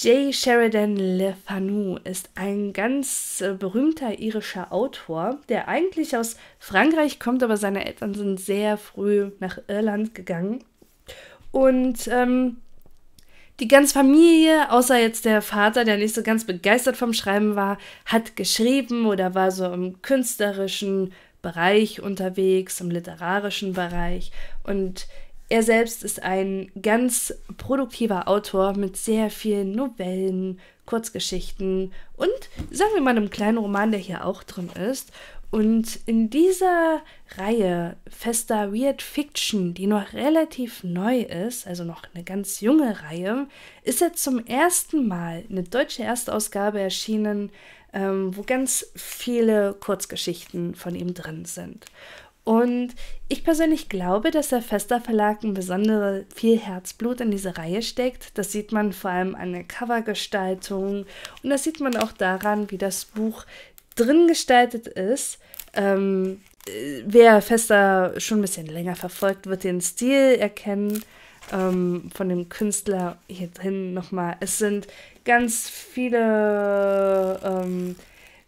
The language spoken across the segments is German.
J. Sheridan Le Fanu ist ein ganz äh, berühmter irischer Autor, der eigentlich aus Frankreich kommt, aber seine Eltern sind sehr früh nach Irland gegangen. Und ähm, die ganze Familie, außer jetzt der Vater, der nicht so ganz begeistert vom Schreiben war, hat geschrieben oder war so im künstlerischen Bereich unterwegs, im literarischen Bereich. Und er selbst ist ein ganz produktiver Autor mit sehr vielen Novellen, Kurzgeschichten und sagen wir mal einem kleinen Roman, der hier auch drin ist. Und in dieser Reihe fester Weird Fiction, die noch relativ neu ist, also noch eine ganz junge Reihe, ist er zum ersten Mal eine deutsche Erstausgabe erschienen, ähm, wo ganz viele Kurzgeschichten von ihm drin sind. Und ich persönlich glaube, dass der Fester Verlag ein besonderes viel Herzblut in diese Reihe steckt. Das sieht man vor allem an der Covergestaltung und das sieht man auch daran, wie das Buch drin gestaltet ist. Ähm, äh, wer Fester schon ein bisschen länger verfolgt, wird den Stil erkennen ähm, von dem Künstler hier drin nochmal. Es sind ganz viele ähm,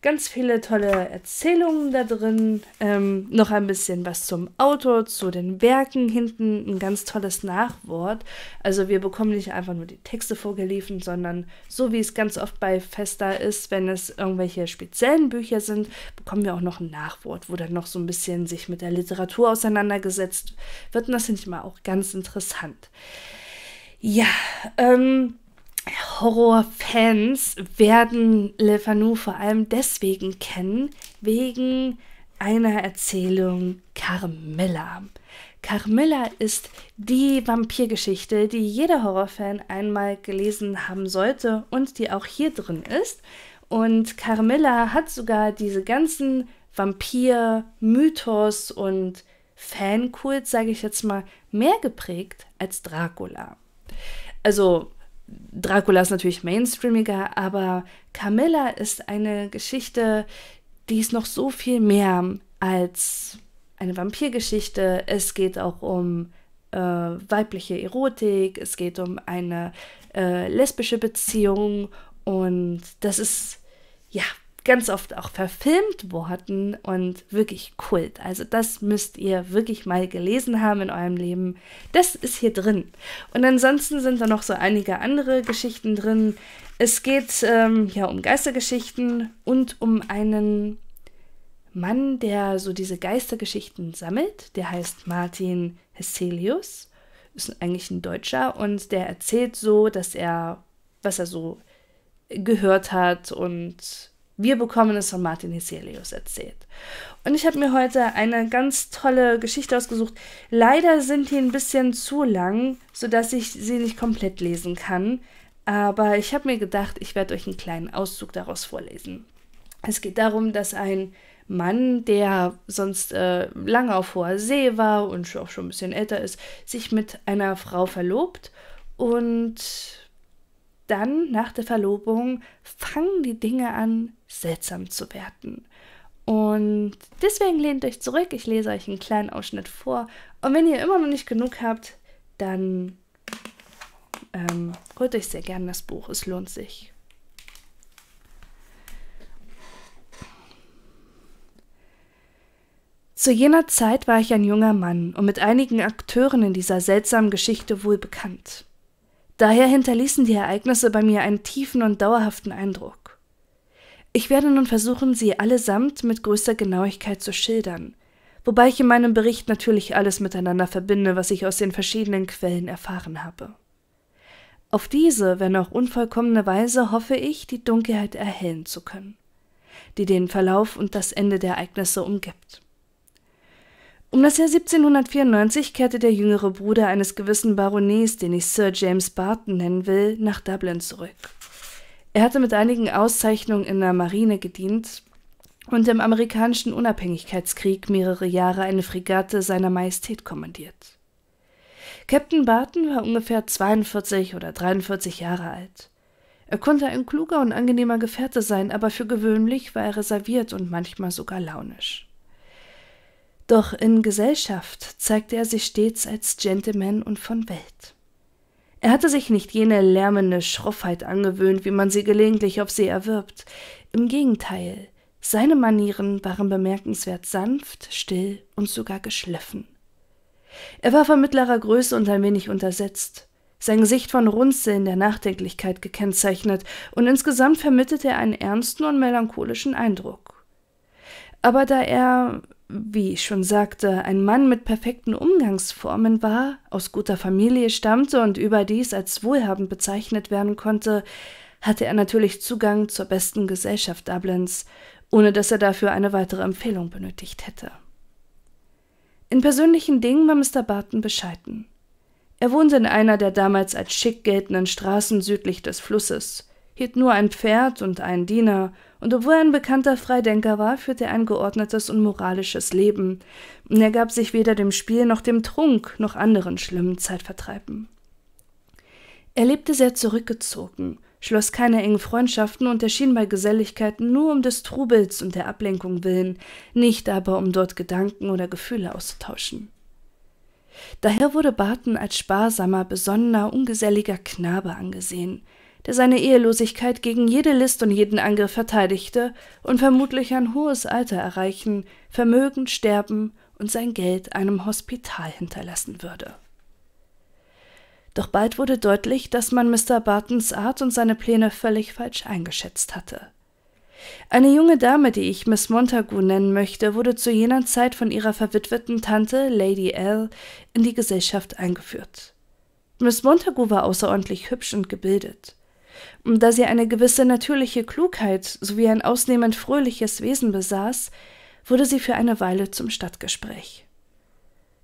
ganz viele tolle Erzählungen da drin. Ähm, noch ein bisschen was zum Autor, zu den Werken hinten, ein ganz tolles Nachwort. Also wir bekommen nicht einfach nur die Texte vorgeliefert, sondern so wie es ganz oft bei Festa ist, wenn es irgendwelche speziellen Bücher sind, bekommen wir auch noch ein Nachwort, wo dann noch so ein bisschen sich mit der Literatur auseinandergesetzt wird. Und das finde ich mal auch ganz interessant. Ja, ähm, Horrorfans werden Le Fanu vor allem deswegen kennen, wegen einer Erzählung Carmilla. Carmilla ist die Vampirgeschichte, die jeder Horrorfan einmal gelesen haben sollte und die auch hier drin ist. Und Carmilla hat sogar diese ganzen Vampir-Mythos und Fankult, sage ich jetzt mal, mehr geprägt als Dracula. Also Dracula ist natürlich mainstreamiger, aber Camilla ist eine Geschichte, die ist noch so viel mehr als eine Vampirgeschichte. Es geht auch um äh, weibliche Erotik, es geht um eine äh, lesbische Beziehung und das ist ja ganz oft auch verfilmt worden und wirklich Kult. Also das müsst ihr wirklich mal gelesen haben in eurem Leben. Das ist hier drin. Und ansonsten sind da noch so einige andere Geschichten drin. Es geht ähm, ja um Geistergeschichten und um einen Mann, der so diese Geistergeschichten sammelt. Der heißt Martin Hesselius, ist eigentlich ein Deutscher und der erzählt so, dass er, was er so gehört hat und wir bekommen es von Martin Heselius erzählt. Und ich habe mir heute eine ganz tolle Geschichte ausgesucht. Leider sind die ein bisschen zu lang, sodass ich sie nicht komplett lesen kann. Aber ich habe mir gedacht, ich werde euch einen kleinen Auszug daraus vorlesen. Es geht darum, dass ein Mann, der sonst äh, lange auf hoher See war und auch schon ein bisschen älter ist, sich mit einer Frau verlobt und dann nach der Verlobung fangen die Dinge an, seltsam zu werden. Und deswegen lehnt euch zurück, ich lese euch einen kleinen Ausschnitt vor. Und wenn ihr immer noch nicht genug habt, dann ähm, holt euch sehr gern das Buch, es lohnt sich. Zu jener Zeit war ich ein junger Mann und mit einigen Akteuren in dieser seltsamen Geschichte wohl bekannt. Daher hinterließen die Ereignisse bei mir einen tiefen und dauerhaften Eindruck. Ich werde nun versuchen, sie allesamt mit größter Genauigkeit zu schildern, wobei ich in meinem Bericht natürlich alles miteinander verbinde, was ich aus den verschiedenen Quellen erfahren habe. Auf diese, wenn auch unvollkommene Weise, hoffe ich, die Dunkelheit erhellen zu können, die den Verlauf und das Ende der Ereignisse umgibt. Um das Jahr 1794 kehrte der jüngere Bruder eines gewissen Baronets, den ich Sir James Barton nennen will, nach Dublin zurück. Er hatte mit einigen Auszeichnungen in der Marine gedient und im amerikanischen Unabhängigkeitskrieg mehrere Jahre eine Fregatte seiner Majestät kommandiert. Captain Barton war ungefähr 42 oder 43 Jahre alt. Er konnte ein kluger und angenehmer Gefährte sein, aber für gewöhnlich war er reserviert und manchmal sogar launisch. Doch in Gesellschaft zeigte er sich stets als Gentleman und von Welt. Er hatte sich nicht jene lärmende Schroffheit angewöhnt, wie man sie gelegentlich auf See erwirbt. Im Gegenteil, seine Manieren waren bemerkenswert sanft, still und sogar geschliffen. Er war von mittlerer Größe und ein wenig untersetzt, sein Gesicht von Runzeln der Nachdenklichkeit gekennzeichnet, und insgesamt vermittelte er einen ernsten und melancholischen Eindruck. Aber da er wie ich schon sagte, ein Mann mit perfekten Umgangsformen war, aus guter Familie stammte und überdies als wohlhabend bezeichnet werden konnte, hatte er natürlich Zugang zur besten Gesellschaft Dublins, ohne dass er dafür eine weitere Empfehlung benötigt hätte. In persönlichen Dingen war Mr. Barton bescheiden. Er wohnte in einer der damals als schick geltenden Straßen südlich des Flusses, hielt nur ein Pferd und einen Diener und obwohl er ein bekannter Freidenker war, führte er ein geordnetes und moralisches Leben. Und er gab sich weder dem Spiel noch dem Trunk noch anderen schlimmen Zeitvertreiben. Er lebte sehr zurückgezogen, schloss keine engen Freundschaften und erschien bei Geselligkeiten nur um des Trubels und der Ablenkung willen, nicht aber um dort Gedanken oder Gefühle auszutauschen. Daher wurde Barton als sparsamer, besonnener, ungeselliger Knabe angesehen – der seine Ehelosigkeit gegen jede List und jeden Angriff verteidigte und vermutlich ein hohes Alter erreichen, Vermögen sterben und sein Geld einem Hospital hinterlassen würde. Doch bald wurde deutlich, dass man Mr. Bartons Art und seine Pläne völlig falsch eingeschätzt hatte. Eine junge Dame, die ich Miss Montagu nennen möchte, wurde zu jener Zeit von ihrer verwitweten Tante, Lady L, in die Gesellschaft eingeführt. Miss Montagu war außerordentlich hübsch und gebildet und da sie eine gewisse natürliche Klugheit sowie ein ausnehmend fröhliches Wesen besaß, wurde sie für eine Weile zum Stadtgespräch.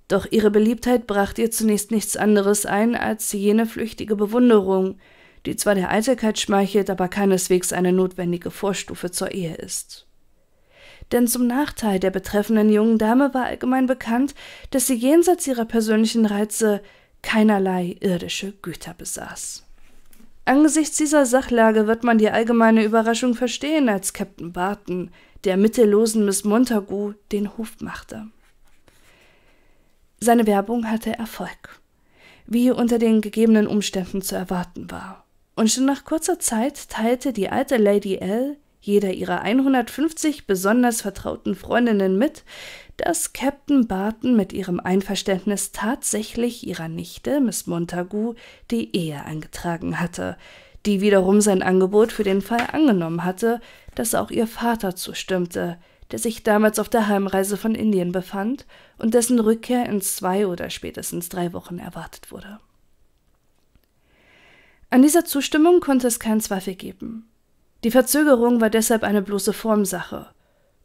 Doch ihre Beliebtheit brachte ihr zunächst nichts anderes ein als jene flüchtige Bewunderung, die zwar der Eitelkeit schmeichelt, aber keineswegs eine notwendige Vorstufe zur Ehe ist. Denn zum Nachteil der betreffenden jungen Dame war allgemein bekannt, dass sie jenseits ihrer persönlichen Reize keinerlei irdische Güter besaß. Angesichts dieser Sachlage wird man die allgemeine Überraschung verstehen, als Captain Barton der mittellosen Miss Montagu den Hof machte. Seine Werbung hatte Erfolg, wie unter den gegebenen Umständen zu erwarten war. Und schon nach kurzer Zeit teilte die alte Lady L jeder ihrer 150 besonders vertrauten Freundinnen mit, dass Captain Barton mit ihrem Einverständnis tatsächlich ihrer Nichte Miss Montagu die Ehe angetragen hatte, die wiederum sein Angebot für den Fall angenommen hatte, dass auch ihr Vater zustimmte, der sich damals auf der Heimreise von Indien befand und dessen Rückkehr in zwei oder spätestens drei Wochen erwartet wurde. An dieser Zustimmung konnte es keinen Zweifel geben. Die Verzögerung war deshalb eine bloße Formsache,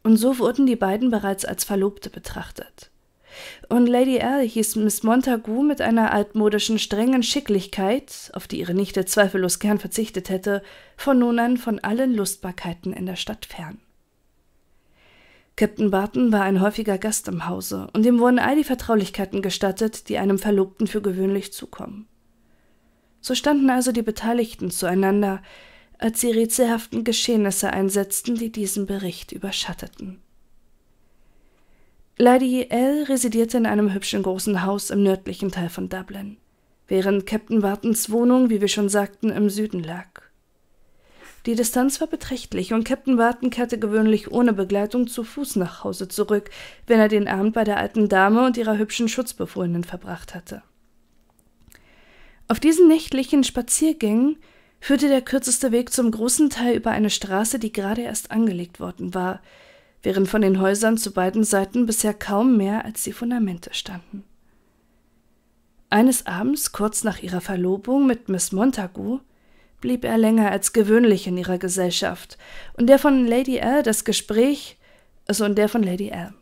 und so wurden die beiden bereits als Verlobte betrachtet. Und Lady L hieß Miss Montagu mit einer altmodischen, strengen Schicklichkeit, auf die ihre Nichte zweifellos gern verzichtet hätte, von nun an von allen Lustbarkeiten in der Stadt fern. Captain Barton war ein häufiger Gast im Hause, und ihm wurden all die Vertraulichkeiten gestattet, die einem Verlobten für gewöhnlich zukommen. So standen also die Beteiligten zueinander, als die rätselhaften Geschehnisse einsetzten, die diesen Bericht überschatteten. Lady L. residierte in einem hübschen großen Haus im nördlichen Teil von Dublin, während Captain Bartons Wohnung, wie wir schon sagten, im Süden lag. Die Distanz war beträchtlich und Captain Barton kehrte gewöhnlich ohne Begleitung zu Fuß nach Hause zurück, wenn er den Abend bei der alten Dame und ihrer hübschen Schutzbefohlenen verbracht hatte. Auf diesen nächtlichen Spaziergängen führte der kürzeste Weg zum großen Teil über eine Straße, die gerade erst angelegt worden war, während von den Häusern zu beiden Seiten bisher kaum mehr als die Fundamente standen. Eines Abends, kurz nach ihrer Verlobung mit Miss Montagu, blieb er länger als gewöhnlich in ihrer Gesellschaft, und der von Lady L das Gespräch, also und der von Lady L.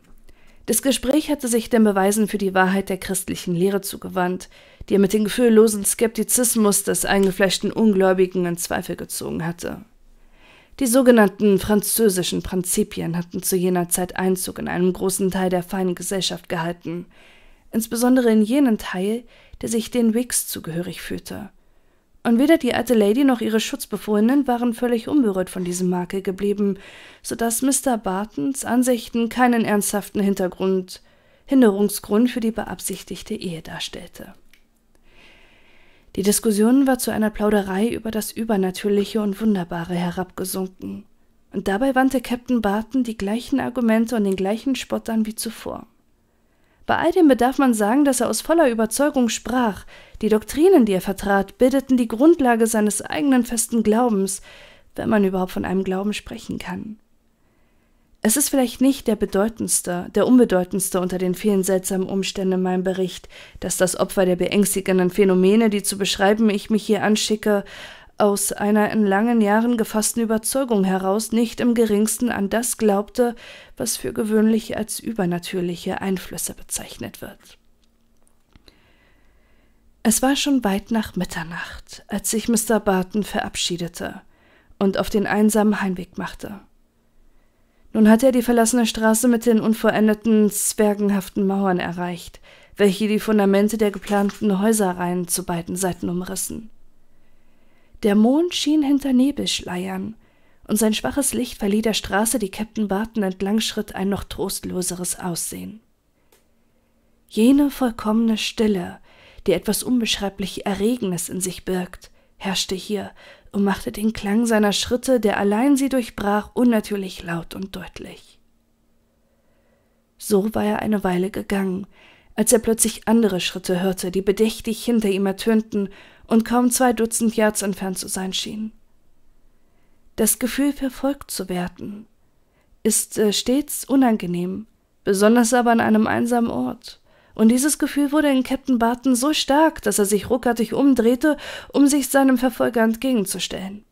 Das Gespräch hatte sich den Beweisen für die Wahrheit der christlichen Lehre zugewandt, die er mit dem gefühllosen Skeptizismus des eingefleischten Ungläubigen in Zweifel gezogen hatte. Die sogenannten französischen Prinzipien hatten zu jener Zeit Einzug in einem großen Teil der feinen Gesellschaft gehalten, insbesondere in jenen Teil, der sich den Wicks zugehörig fühlte. Und weder die alte Lady noch ihre Schutzbefohlenen waren völlig unberührt von diesem Makel geblieben, so dass Mr. Bartons Ansichten keinen ernsthaften Hintergrund, Hinderungsgrund für die beabsichtigte Ehe darstellte. Die Diskussion war zu einer Plauderei über das Übernatürliche und Wunderbare herabgesunken, und dabei wandte Captain Barton die gleichen Argumente und den gleichen Spott an wie zuvor. Bei all dem bedarf man sagen, dass er aus voller Überzeugung sprach, die Doktrinen, die er vertrat, bildeten die Grundlage seines eigenen festen Glaubens, wenn man überhaupt von einem Glauben sprechen kann. Es ist vielleicht nicht der bedeutendste, der unbedeutendste unter den vielen seltsamen Umständen in meinem Bericht, dass das Opfer der beängstigenden Phänomene, die zu beschreiben ich mich hier anschicke, aus einer in langen Jahren gefassten Überzeugung heraus nicht im geringsten an das glaubte, was für gewöhnlich als übernatürliche Einflüsse bezeichnet wird. Es war schon weit nach Mitternacht, als sich Mr. Barton verabschiedete und auf den einsamen Heimweg machte. Nun hatte er die verlassene Straße mit den unvollendeten, zwergenhaften Mauern erreicht, welche die Fundamente der geplanten Häuserreihen zu beiden Seiten umrissen. Der Mond schien hinter Nebelschleiern, und sein schwaches Licht verlieh der Straße, die Captain Barton entlang schritt, ein noch trostloseres Aussehen. Jene vollkommene Stille, die etwas unbeschreiblich Erregendes in sich birgt, herrschte hier, und machte den Klang seiner Schritte, der allein sie durchbrach, unnatürlich laut und deutlich. So war er eine Weile gegangen, als er plötzlich andere Schritte hörte, die bedächtig hinter ihm ertönten und kaum zwei Dutzend Yards entfernt zu sein schienen. Das Gefühl, verfolgt zu werden, ist äh, stets unangenehm, besonders aber an einem einsamen Ort. Und dieses Gefühl wurde in Captain Barton so stark, dass er sich ruckartig umdrehte, um sich seinem Verfolger entgegenzustellen.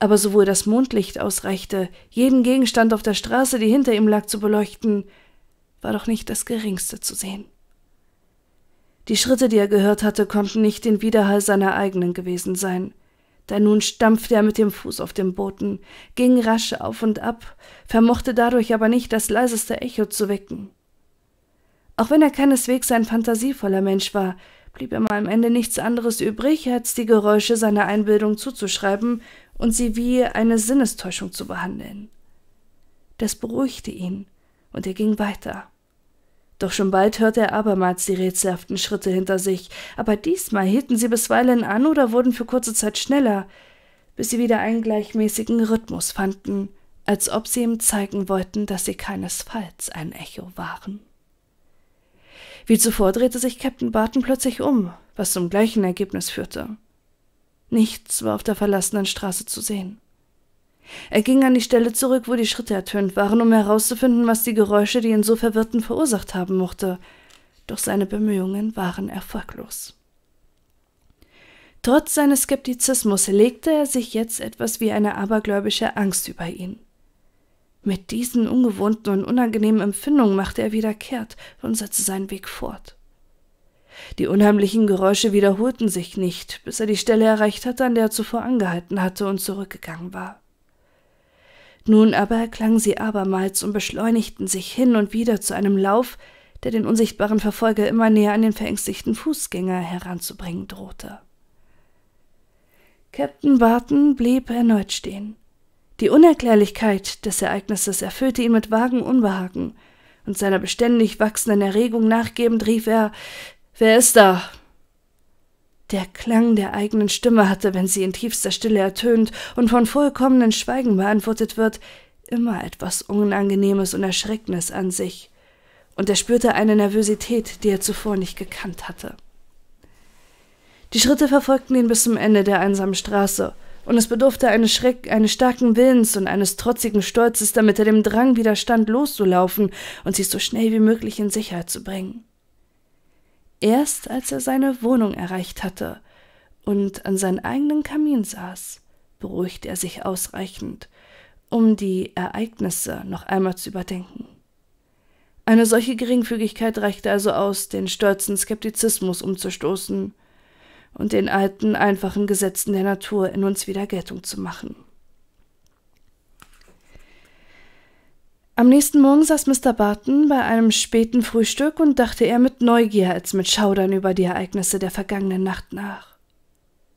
Aber sowohl das Mondlicht ausreichte, jeden Gegenstand auf der Straße, die hinter ihm lag, zu beleuchten, war doch nicht das geringste zu sehen. Die Schritte, die er gehört hatte, konnten nicht den Widerhall seiner eigenen gewesen sein. Denn nun stampfte er mit dem Fuß auf dem Boden, ging rasch auf und ab, vermochte dadurch aber nicht das leiseste Echo zu wecken. Auch wenn er keineswegs ein fantasievoller Mensch war, blieb ihm am Ende nichts anderes übrig, als die Geräusche seiner Einbildung zuzuschreiben und sie wie eine Sinnestäuschung zu behandeln. Das beruhigte ihn, und er ging weiter. Doch schon bald hörte er abermals die rätselhaften Schritte hinter sich, aber diesmal hielten sie bisweilen an oder wurden für kurze Zeit schneller, bis sie wieder einen gleichmäßigen Rhythmus fanden, als ob sie ihm zeigen wollten, dass sie keinesfalls ein Echo waren. Wie zuvor drehte sich Captain Barton plötzlich um, was zum gleichen Ergebnis führte. Nichts war auf der verlassenen Straße zu sehen. Er ging an die Stelle zurück, wo die Schritte ertönt waren, um herauszufinden, was die Geräusche, die ihn so verwirrten, verursacht haben mochte, doch seine Bemühungen waren erfolglos. Trotz seines Skeptizismus legte er sich jetzt etwas wie eine abergläubische Angst über ihn. Mit diesen ungewohnten und unangenehmen Empfindungen machte er wieder kehrt und setzte seinen Weg fort. Die unheimlichen Geräusche wiederholten sich nicht, bis er die Stelle erreicht hatte, an der er zuvor angehalten hatte und zurückgegangen war. Nun aber erklangen sie abermals und beschleunigten sich hin und wieder zu einem Lauf, der den unsichtbaren Verfolger immer näher an den verängstigten Fußgänger heranzubringen drohte. Captain Barton blieb erneut stehen. Die Unerklärlichkeit des Ereignisses erfüllte ihn mit vagen Unbehagen, und seiner beständig wachsenden Erregung nachgebend rief er Wer ist da? Der Klang der eigenen Stimme hatte, wenn sie in tiefster Stille ertönt und von vollkommenem Schweigen beantwortet wird, immer etwas Unangenehmes und Erschreckendes an sich, und er spürte eine Nervosität, die er zuvor nicht gekannt hatte. Die Schritte verfolgten ihn bis zum Ende der einsamen Straße, und es bedurfte eines, Schreck, eines starken Willens und eines trotzigen Stolzes, damit er dem Drang widerstand, loszulaufen und sich so schnell wie möglich in Sicherheit zu bringen. Erst als er seine Wohnung erreicht hatte und an seinem eigenen Kamin saß, beruhigte er sich ausreichend, um die Ereignisse noch einmal zu überdenken. Eine solche Geringfügigkeit reichte also aus, den stolzen Skeptizismus umzustoßen, und den alten, einfachen Gesetzen der Natur in uns wieder Geltung zu machen. Am nächsten Morgen saß Mr. Barton bei einem späten Frühstück und dachte eher mit Neugier als mit Schaudern über die Ereignisse der vergangenen Nacht nach.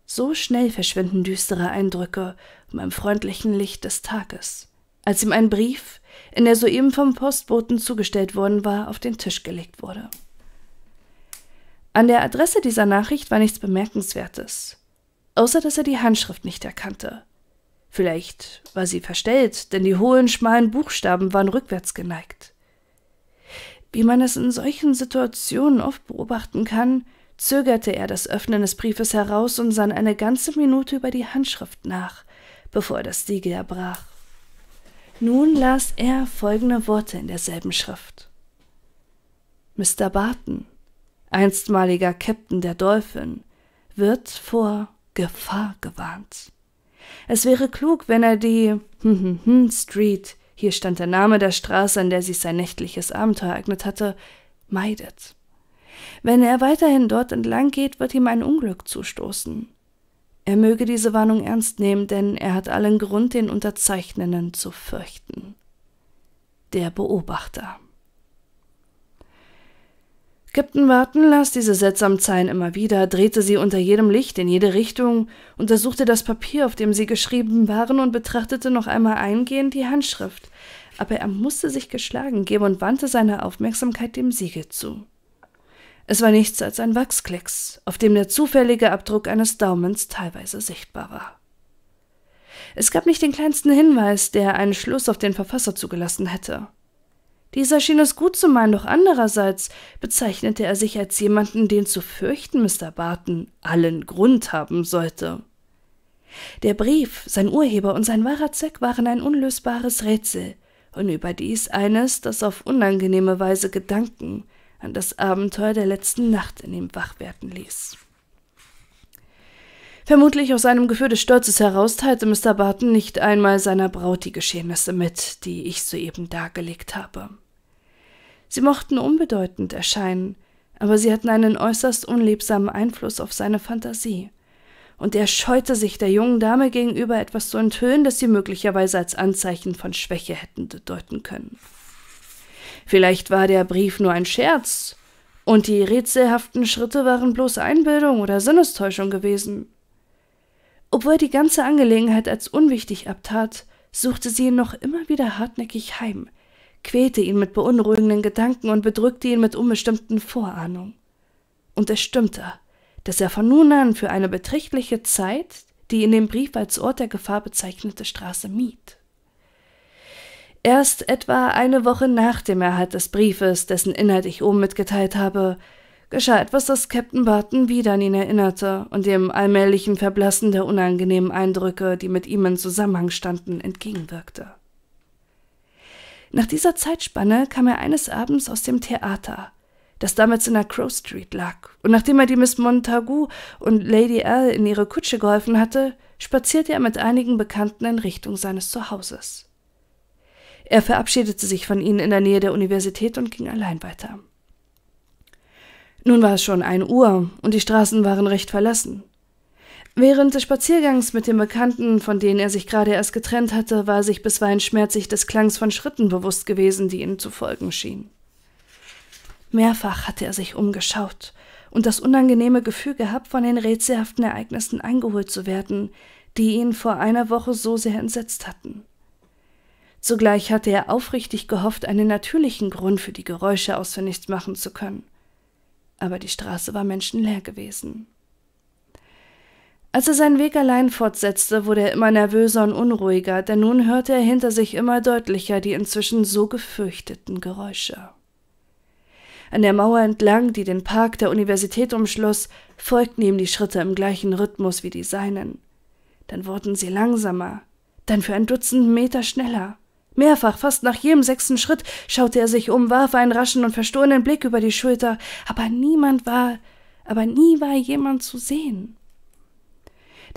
So schnell verschwinden düstere Eindrücke beim freundlichen Licht des Tages, als ihm ein Brief, in der soeben vom Postboten zugestellt worden war, auf den Tisch gelegt wurde. An der Adresse dieser Nachricht war nichts Bemerkenswertes, außer dass er die Handschrift nicht erkannte. Vielleicht war sie verstellt, denn die hohen, schmalen Buchstaben waren rückwärts geneigt. Wie man es in solchen Situationen oft beobachten kann, zögerte er das Öffnen des Briefes heraus und sann eine ganze Minute über die Handschrift nach, bevor er das Siegel erbrach. Nun las er folgende Worte in derselben Schrift. Mr. Barton, einstmaliger Captain der Dolphin, wird vor Gefahr gewarnt. Es wäre klug, wenn er die Street, hier stand der Name der Straße, an der sich sein nächtliches Abenteuer ereignet hatte, meidet. Wenn er weiterhin dort entlang geht, wird ihm ein Unglück zustoßen. Er möge diese Warnung ernst nehmen, denn er hat allen Grund, den Unterzeichnenden zu fürchten. Der Beobachter. Captain Merton las diese seltsamen Zeilen immer wieder, drehte sie unter jedem Licht in jede Richtung, untersuchte das Papier, auf dem sie geschrieben waren, und betrachtete noch einmal eingehend die Handschrift. Aber er musste sich geschlagen geben und wandte seine Aufmerksamkeit dem Siegel zu. Es war nichts als ein Wachsklecks, auf dem der zufällige Abdruck eines Daumens teilweise sichtbar war. Es gab nicht den kleinsten Hinweis, der einen Schluss auf den Verfasser zugelassen hätte. Dieser schien es gut zu meinen, doch andererseits bezeichnete er sich als jemanden, den zu fürchten Mr. Barton allen Grund haben sollte. Der Brief, sein Urheber und sein wahrer Zweck waren ein unlösbares Rätsel und überdies eines, das auf unangenehme Weise Gedanken an das Abenteuer der letzten Nacht in ihm wach werden ließ. Vermutlich aus einem Gefühl des Stolzes heraus teilte Mr. Barton nicht einmal seiner Braut die Geschehnisse mit, die ich soeben dargelegt habe. Sie mochten unbedeutend erscheinen, aber sie hatten einen äußerst unliebsamen Einfluss auf seine Fantasie. Und er scheute sich der jungen Dame gegenüber etwas zu enthüllen, das sie möglicherweise als Anzeichen von Schwäche hätten deuten können. Vielleicht war der Brief nur ein Scherz, und die rätselhaften Schritte waren bloß Einbildung oder Sinnestäuschung gewesen. Obwohl die ganze Angelegenheit als unwichtig abtat, suchte sie ihn noch immer wieder hartnäckig heim, quälte ihn mit beunruhigenden Gedanken und bedrückte ihn mit unbestimmten Vorahnungen. Und es stimmte, dass er von nun an für eine beträchtliche Zeit die in dem Brief als Ort der Gefahr bezeichnete Straße mied. Erst etwa eine Woche nach dem Erhalt des Briefes, dessen Inhalt ich oben mitgeteilt habe, geschah etwas, das Captain Barton wieder an ihn erinnerte und dem allmählichen Verblassen der unangenehmen Eindrücke, die mit ihm in Zusammenhang standen, entgegenwirkte. Nach dieser Zeitspanne kam er eines Abends aus dem Theater, das damals in der Crow Street lag, und nachdem er die Miss Montagu und Lady L in ihre Kutsche geholfen hatte, spazierte er mit einigen Bekannten in Richtung seines Zuhauses. Er verabschiedete sich von ihnen in der Nähe der Universität und ging allein weiter. Nun war es schon ein Uhr und die Straßen waren recht verlassen. Während des Spaziergangs mit den Bekannten, von denen er sich gerade erst getrennt hatte, war er sich bisweilen schmerzlich des Klangs von Schritten bewusst gewesen, die ihm zu folgen schienen. Mehrfach hatte er sich umgeschaut und das unangenehme Gefühl gehabt, von den rätselhaften Ereignissen eingeholt zu werden, die ihn vor einer Woche so sehr entsetzt hatten. Zugleich hatte er aufrichtig gehofft, einen natürlichen Grund für die Geräusche ausfindig machen zu können. Aber die Straße war menschenleer gewesen. Als er seinen Weg allein fortsetzte, wurde er immer nervöser und unruhiger, denn nun hörte er hinter sich immer deutlicher die inzwischen so gefürchteten Geräusche. An der Mauer entlang, die den Park der Universität umschloss, folgten ihm die Schritte im gleichen Rhythmus wie die seinen. Dann wurden sie langsamer, dann für ein Dutzend Meter schneller. Mehrfach, fast nach jedem sechsten Schritt, schaute er sich um, warf einen raschen und verstohlenen Blick über die Schulter, aber niemand war, aber nie war jemand zu sehen.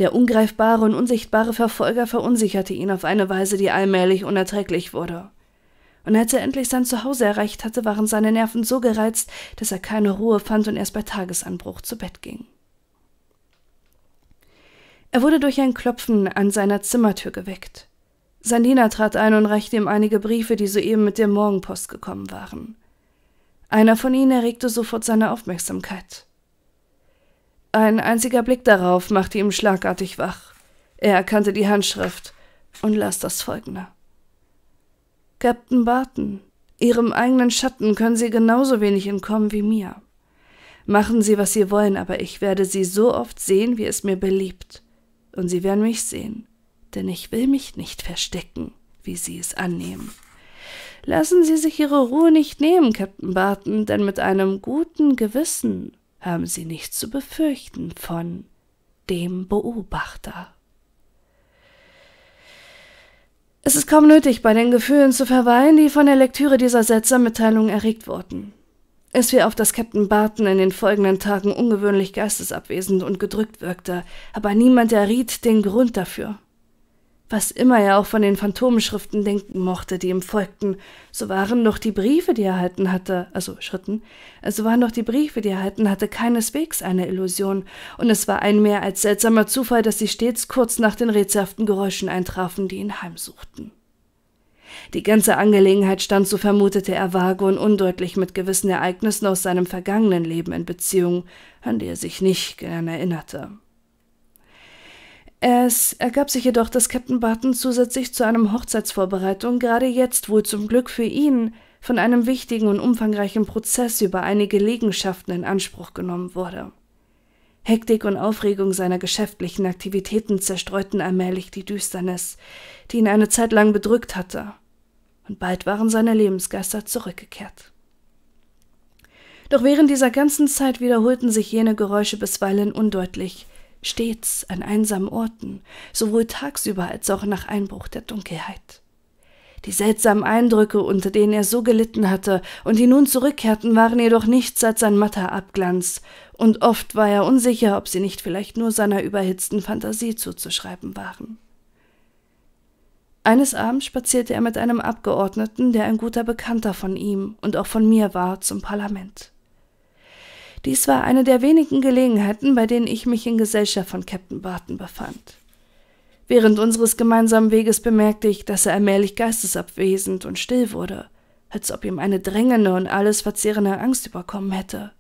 Der ungreifbare und unsichtbare Verfolger verunsicherte ihn auf eine Weise, die allmählich unerträglich wurde. Und als er endlich sein Zuhause erreicht hatte, waren seine Nerven so gereizt, dass er keine Ruhe fand und erst bei Tagesanbruch zu Bett ging. Er wurde durch ein Klopfen an seiner Zimmertür geweckt. Sein Diener trat ein und reichte ihm einige Briefe, die soeben mit der Morgenpost gekommen waren. Einer von ihnen erregte sofort seine Aufmerksamkeit. Ein einziger Blick darauf machte ihm schlagartig wach. Er erkannte die Handschrift und las das folgende. Captain Barton, Ihrem eigenen Schatten können Sie genauso wenig entkommen wie mir. Machen Sie, was Sie wollen, aber ich werde Sie so oft sehen, wie es mir beliebt. Und Sie werden mich sehen, denn ich will mich nicht verstecken, wie Sie es annehmen. Lassen Sie sich Ihre Ruhe nicht nehmen, Captain Barton, denn mit einem guten Gewissen haben sie nichts zu befürchten von dem Beobachter. Es ist kaum nötig, bei den Gefühlen zu verweilen, die von der Lektüre dieser seltsamen Mitteilung erregt wurden. Es fiel auf, dass Captain Barton in den folgenden Tagen ungewöhnlich geistesabwesend und gedrückt wirkte, aber niemand erriet den Grund dafür. Was immer er auch von den Phantomschriften denken mochte, die ihm folgten, so waren doch die Briefe, die er erhalten hatte, also Schritten, so waren doch die Briefe, die er erhalten hatte, keineswegs eine Illusion, und es war ein mehr als seltsamer Zufall, dass sie stets kurz nach den rätselhaften Geräuschen eintrafen, die ihn heimsuchten. Die ganze Angelegenheit stand, so vermutete er, vage und undeutlich mit gewissen Ereignissen aus seinem vergangenen Leben in Beziehung, an die er sich nicht gern erinnerte. Es ergab sich jedoch, dass Captain Barton zusätzlich zu einem Hochzeitsvorbereitung gerade jetzt wohl zum Glück für ihn von einem wichtigen und umfangreichen Prozess über einige Liegenschaften in Anspruch genommen wurde. Hektik und Aufregung seiner geschäftlichen Aktivitäten zerstreuten allmählich die Düsternis, die ihn eine Zeit lang bedrückt hatte, und bald waren seine Lebensgeister zurückgekehrt. Doch während dieser ganzen Zeit wiederholten sich jene Geräusche bisweilen undeutlich, stets an einsamen Orten, sowohl tagsüber als auch nach Einbruch der Dunkelheit. Die seltsamen Eindrücke, unter denen er so gelitten hatte und die nun zurückkehrten, waren jedoch nichts als ein matter Abglanz, und oft war er unsicher, ob sie nicht vielleicht nur seiner überhitzten Fantasie zuzuschreiben waren. Eines Abends spazierte er mit einem Abgeordneten, der ein guter Bekannter von ihm und auch von mir war, zum Parlament. Dies war eine der wenigen Gelegenheiten, bei denen ich mich in Gesellschaft von Captain Barton befand. Während unseres gemeinsamen Weges bemerkte ich, dass er allmählich geistesabwesend und still wurde, als ob ihm eine drängende und alles verzehrende Angst überkommen hätte.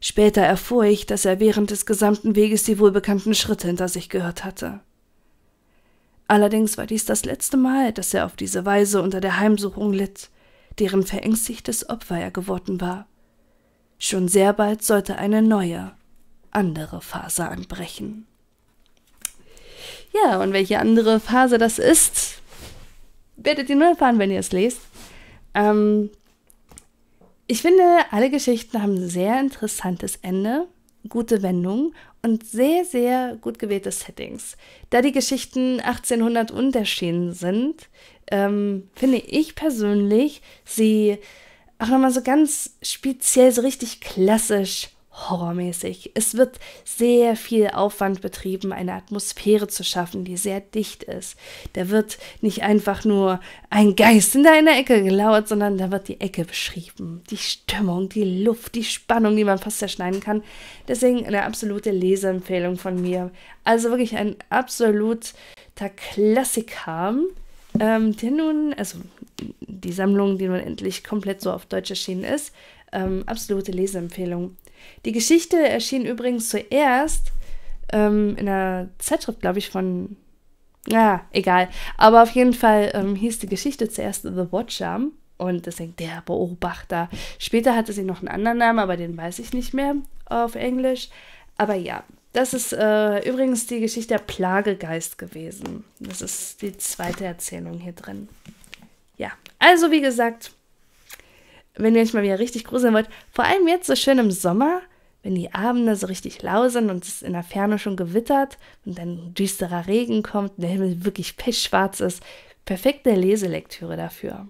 Später erfuhr ich, dass er während des gesamten Weges die wohlbekannten Schritte hinter sich gehört hatte. Allerdings war dies das letzte Mal, dass er auf diese Weise unter der Heimsuchung litt, deren verängstigtes Opfer er geworden war. Schon sehr bald sollte eine neue, andere Phase anbrechen. Ja, und welche andere Phase das ist, werdet ihr nur erfahren, wenn ihr es lest. Ähm, ich finde, alle Geschichten haben ein sehr interessantes Ende, gute Wendungen und sehr, sehr gut gewählte Settings. Da die Geschichten 1800 unterschieden sind, ähm, finde ich persönlich sie auch nochmal so ganz speziell, so richtig klassisch horrormäßig. Es wird sehr viel Aufwand betrieben, eine Atmosphäre zu schaffen, die sehr dicht ist. Da wird nicht einfach nur ein Geist in deiner Ecke gelauert, sondern da wird die Ecke beschrieben. Die Stimmung, die Luft, die Spannung, die man fast zerschneiden kann. Deswegen eine absolute Leseempfehlung von mir. Also wirklich ein absoluter Klassiker. Ähm, der nun, also die Sammlung, die nun endlich komplett so auf Deutsch erschienen ist. Ähm, absolute Leseempfehlung. Die Geschichte erschien übrigens zuerst ähm, in einer Zeitschrift, glaube ich, von. Ja, egal. Aber auf jeden Fall ähm, hieß die Geschichte zuerst The Watcher und deswegen der Beobachter. Später hatte sie noch einen anderen Namen, aber den weiß ich nicht mehr auf Englisch. Aber ja, das ist äh, übrigens die Geschichte der Plagegeist gewesen. Das ist die zweite Erzählung hier drin. Ja, also wie gesagt, wenn ihr euch mal wieder richtig gruseln wollt, vor allem jetzt so schön im Sommer, wenn die Abende so richtig lau sind und es in der Ferne schon gewittert und dann düsterer Regen kommt und der Himmel wirklich pechschwarz ist, perfekte Leselektüre dafür.